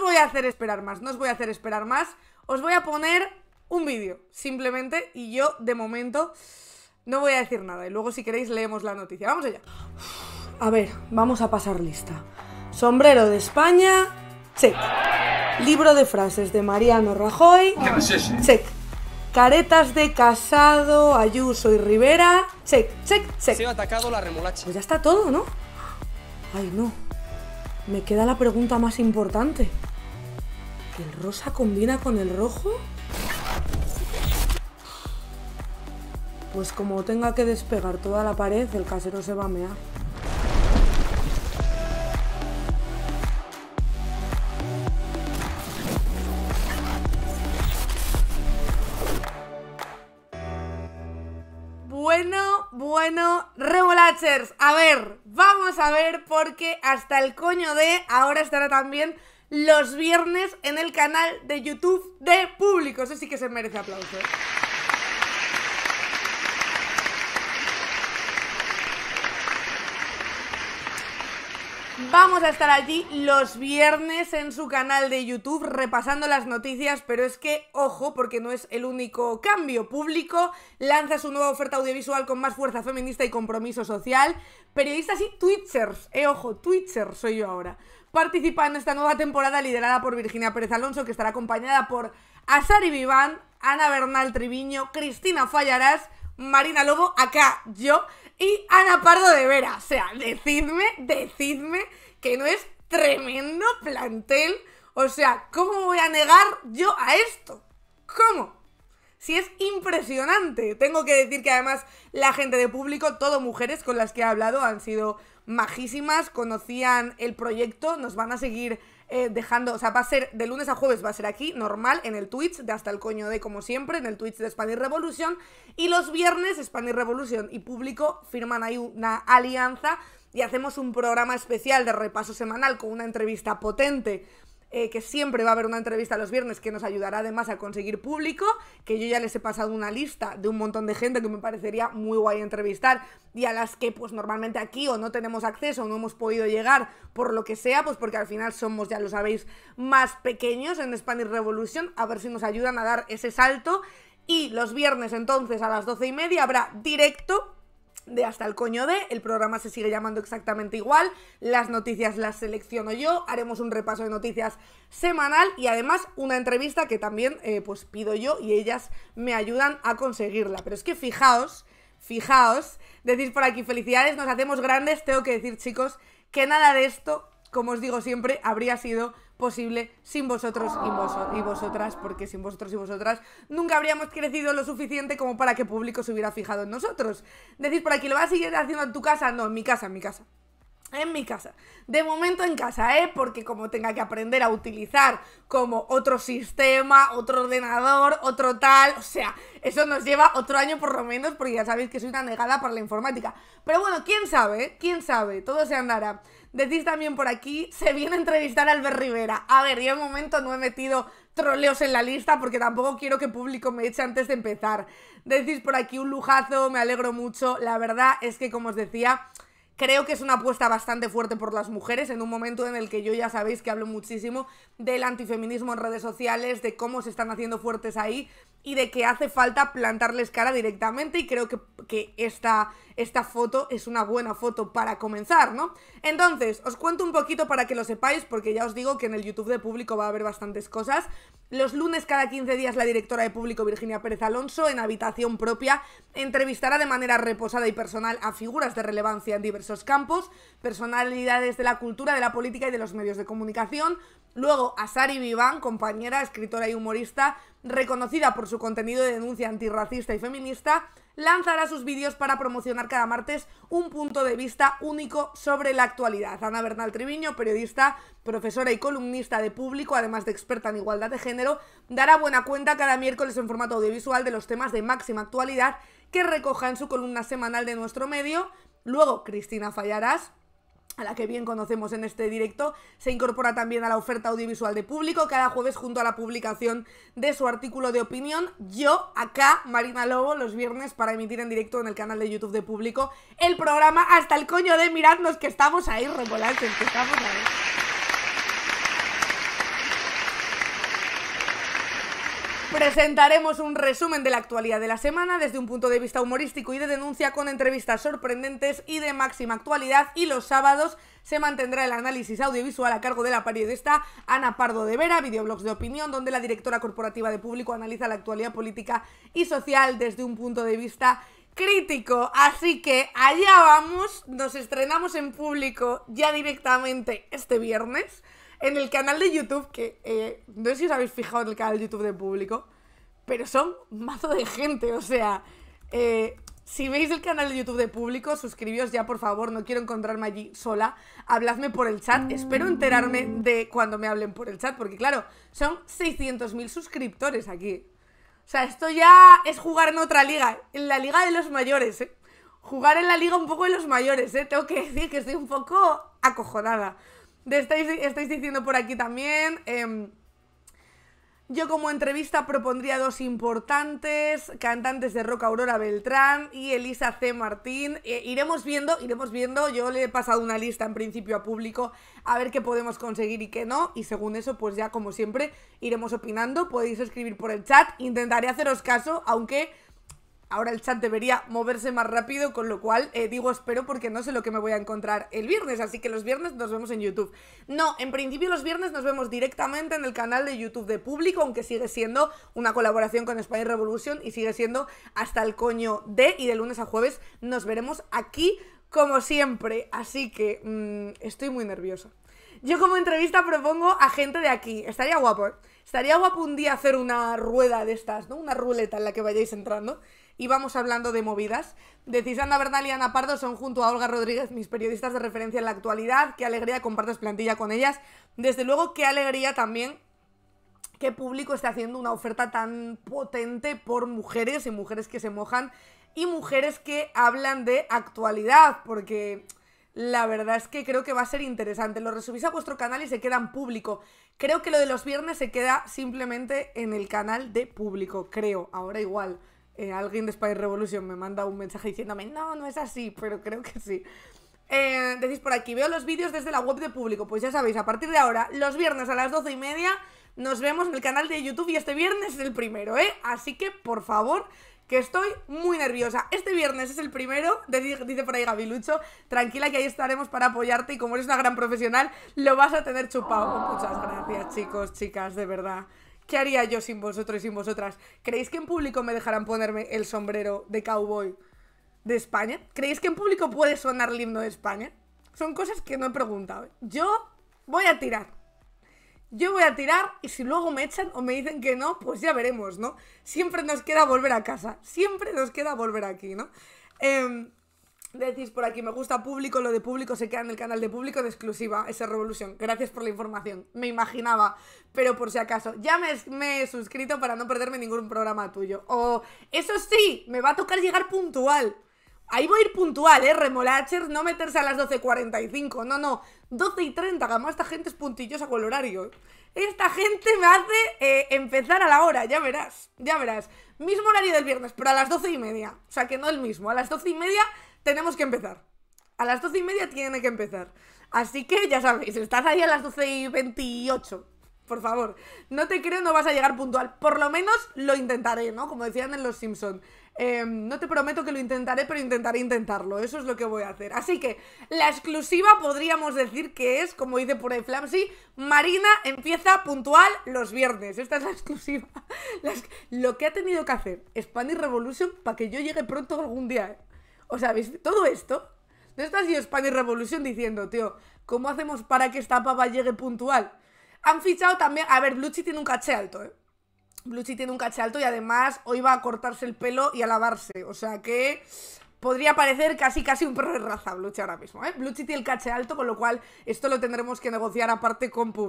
voy a hacer esperar más, no os voy a hacer esperar más. Os voy a poner un vídeo, simplemente, y yo, de momento, no voy a decir nada. Y luego, si queréis, leemos la noticia. ¡Vamos allá! A ver, vamos a pasar lista. Sombrero de España, check. Libro de frases de Mariano Rajoy, check. Caretas de Casado, Ayuso y Rivera, check, check, check. Se ha atacado la remolacha. Pues ya está todo, ¿no? Ay, no. Me queda la pregunta más importante el rosa combina con el rojo? Pues como tenga que despegar toda la pared, el casero se va a mear. Bueno, bueno, remolachers, a ver, vamos a ver porque hasta el coño de ahora estará también los viernes en el canal de YouTube de Público. Eso sí que se merece aplausos. ¿eh? Vamos a estar allí los viernes en su canal de YouTube repasando las noticias, pero es que, ojo, porque no es el único cambio. Público lanza su nueva oferta audiovisual con más fuerza feminista y compromiso social. Periodistas y twitchers, eh, ojo, twitchers soy yo ahora participa en esta nueva temporada liderada por Virginia Pérez Alonso, que estará acompañada por Asari Viván, Ana Bernal Triviño, Cristina Fallarás, Marina Lobo, acá yo, y Ana Pardo de Vera. O sea, decidme, decidme que no es tremendo plantel. O sea, ¿cómo voy a negar yo a esto? ¿Cómo? Si es impresionante. Tengo que decir que además la gente de público, todo mujeres con las que he hablado, han sido majísimas, conocían el proyecto, nos van a seguir eh, dejando, o sea, va a ser de lunes a jueves, va a ser aquí, normal, en el Twitch de Hasta el Coño de, como siempre, en el Twitch de Spanish Revolution. Y los viernes, Spanish Revolution y Público firman ahí una alianza y hacemos un programa especial de repaso semanal con una entrevista potente eh, que siempre va a haber una entrevista los viernes que nos ayudará además a conseguir público, que yo ya les he pasado una lista de un montón de gente que me parecería muy guay entrevistar y a las que pues normalmente aquí o no tenemos acceso o no hemos podido llegar por lo que sea, pues porque al final somos, ya lo sabéis, más pequeños en Spanish Revolution, a ver si nos ayudan a dar ese salto. Y los viernes entonces a las doce y media habrá directo de hasta el coño de, el programa se sigue llamando exactamente igual, las noticias las selecciono yo, haremos un repaso de noticias semanal y además una entrevista que también eh, pues pido yo y ellas me ayudan a conseguirla. Pero es que fijaos, fijaos, decís por aquí felicidades, nos hacemos grandes, tengo que decir chicos que nada de esto, como os digo siempre, habría sido posible sin vosotros y, vosotras, porque sin vosotros y vosotras nunca habríamos crecido lo suficiente como para que público se hubiera fijado en nosotros. Decir por aquí, ¿lo vas a seguir haciendo en tu casa? No, en mi casa, en mi casa. En mi casa. De momento en casa, ¿eh? Porque como tenga que aprender a utilizar como otro sistema, otro ordenador, otro tal, o sea, eso nos lleva otro año por lo menos, porque ya sabéis que soy una negada para la informática. Pero bueno, quién sabe, quién sabe, todo se andará. Decís también por aquí, se viene a entrevistar a Albert Rivera. A ver, yo de momento no he metido troleos en la lista porque tampoco quiero que público me eche antes de empezar. Decís por aquí un lujazo, me alegro mucho. La verdad es que, como os decía, Creo que es una apuesta bastante fuerte por las mujeres en un momento en el que yo ya sabéis que hablo muchísimo del antifeminismo en redes sociales, de cómo se están haciendo fuertes ahí y de que hace falta plantarles cara directamente y creo que, esta, esta foto es una buena foto para comenzar, ¿no? Entonces, os cuento un poquito para que lo sepáis, porque ya os digo que en el YouTube de público va a haber bastantes cosas. Los lunes cada 15 días la directora de público Virginia Pérez Alonso, en habitación propia, entrevistará de manera reposada y personal a figuras de relevancia en diversos campos, personalidades de la cultura, de la política y de los medios de comunicación. Luego a Sari Viván, compañera, escritora y humorista, reconocida por su contenido de denuncia antirracista y feminista, lanzará sus vídeos para promocionar cada martes un punto de vista único sobre la actualidad. Ana Bernal Triviño, periodista, profesora y columnista de público, además de experta en igualdad de género, dará buena cuenta cada miércoles en formato audiovisual de los temas de máxima actualidad que recoja en su columna semanal de nuestro medio. Luego, Cristina Fallarás, a la que bien conocemos en este directo, se incorpora también a la oferta audiovisual de público cada jueves junto a la publicación de su artículo de opinión. Yo, acá, Marina Lobo, los viernes para emitir en directo en el canal de YouTube de público el programa Hasta el coño de miradnos que estamos ahí, revolantes, que estamos ahí. Presentaremos un resumen de la actualidad de la semana desde un punto de vista humorístico y de denuncia con entrevistas sorprendentes y de máxima actualidad y los sábados se mantendrá el análisis audiovisual a cargo de la periodista Ana Pardo de Vera, videoblogs de opinión, donde la directora corporativa de público analiza la actualidad política y social desde un punto de vista crítico. Así que allá vamos, nos estrenamos en público ya directamente este viernes en el canal de YouTube, que eh, no sé si os habéis fijado en el canal de YouTube de público, pero son mazo de gente, o sea, eh, si veis el canal de YouTube de público, suscribíos ya, por favor, no quiero encontrarme allí sola, habladme por el chat, espero enterarme de cuando me hablen por el chat, porque claro, son 600.000 suscriptores aquí. O sea, esto ya es jugar en otra liga, en la liga de los mayores, ¿eh? Jugar en la liga un poco de los mayores, ¿eh? Tengo que decir que estoy un poco acojonada estáis, diciendo por aquí también. Em, yo como entrevista propondría dos importantes cantantes de rock Aurora Beltrán y Elisa C. Martín. Eh, iremos viendo, iremos viendo. Yo le he pasado una lista en principio a público a ver qué podemos conseguir y qué no. Y según eso, pues ya como siempre, iremos opinando. Podéis escribir por el chat. Intentaré haceros caso, aunque Ahora el chat debería moverse más rápido, con lo cual eh, digo espero porque no sé lo que me voy a encontrar el viernes, así que los viernes nos vemos en YouTube. No, en principio los viernes nos vemos directamente en el canal de YouTube de público, aunque sigue siendo una colaboración con España Revolution y sigue siendo hasta el coño de, y de lunes a jueves nos veremos aquí como siempre, así que mm, estoy muy nerviosa. Yo como entrevista propongo a gente de aquí, estaría guapo. ¿eh? Estaría guapo un día hacer una rueda de estas, ¿no? Una ruleta en la que vayáis entrando y vamos hablando de movidas. Decís, Ana Bernal y Ana Pardo son junto a Olga Rodríguez mis periodistas de referencia en la actualidad. Qué alegría compartes plantilla con ellas. Desde luego, qué alegría también que público esté haciendo una oferta tan potente por mujeres y mujeres que se mojan y mujeres que hablan de actualidad, porque la verdad es que creo que va a ser interesante. Lo resubís a vuestro canal y se queda en público. Creo que lo de los viernes se queda simplemente en el canal de público, creo. Ahora igual, eh, alguien de Spy Revolution me manda un mensaje diciéndome, no, no es así, pero creo que sí. Eh, decís por aquí, veo los vídeos desde la web de público. Pues ya sabéis, a partir de ahora, los viernes a las doce y media, nos vemos en el canal de YouTube y este viernes es el primero, ¿eh? Así que, por favor, que estoy muy nerviosa. Este viernes es el primero, dice por ahí Gabilucho, tranquila que ahí estaremos para apoyarte y como eres una gran profesional, lo vas a tener chupado. Oh. Muchas gracias, chicos, chicas, de verdad. ¿Qué haría yo sin vosotros y sin vosotras? ¿Creéis que en público me dejarán ponerme el sombrero de cowboy de España? ¿Creéis que en público puede sonar el himno de España? Son cosas que no he preguntado. ¿eh? Yo voy a tirar yo voy a tirar y si luego me echan o me dicen que no, pues ya veremos, ¿no? Siempre nos queda volver a casa, siempre nos queda volver aquí, ¿no? Em, decís por aquí, me gusta público, lo de público se queda en el canal de público de exclusiva, esa revolución. Gracias por la información, me imaginaba, pero por si acaso, ya me, me, he suscrito para no perderme ningún programa tuyo. O eso sí, me va a tocar llegar puntual. Ahí voy a ir puntual, ¿eh? Remolacher, no meterse a las 12.45, no, no. 12 y 30, esta gente es puntillosa con el horario. Eh. Esta gente me hace eh, empezar a la hora, ya verás, ya verás. Mismo horario del viernes, pero a las 12 y media. O sea que no el mismo, a las 12 y media tenemos que empezar. A las 12 y media tiene que empezar. Así que ya sabéis, estás ahí a las 12 y 28. Por favor, no te creo, no vas a llegar puntual. Por lo menos lo intentaré, ¿no? Como decían en Los Simpsons Em, no te prometo que lo intentaré, pero intentaré intentarlo. Eso es lo que voy a hacer. Así que la exclusiva podríamos decir que es, como dice por ahí Flamsy, Marina empieza puntual los viernes. Esta es la exclusiva. Lo que ha tenido que hacer Spanish Revolution para que yo llegue pronto algún día. ¿eh? O sea, ¿veis? Todo esto. No está así Spanish Revolution diciendo, tío, ¿cómo hacemos para que esta papa llegue puntual? Han fichado también. A ver, Luchi tiene un caché alto, ¿eh? Bluchi tiene un caché alto y además hoy va a cortarse el pelo y a lavarse. O sea que podría parecer casi casi un perro de raza Bluchi ahora mismo. ¿eh? Bluchi tiene el caché alto, con lo cual esto lo tendremos que negociar aparte con Pub.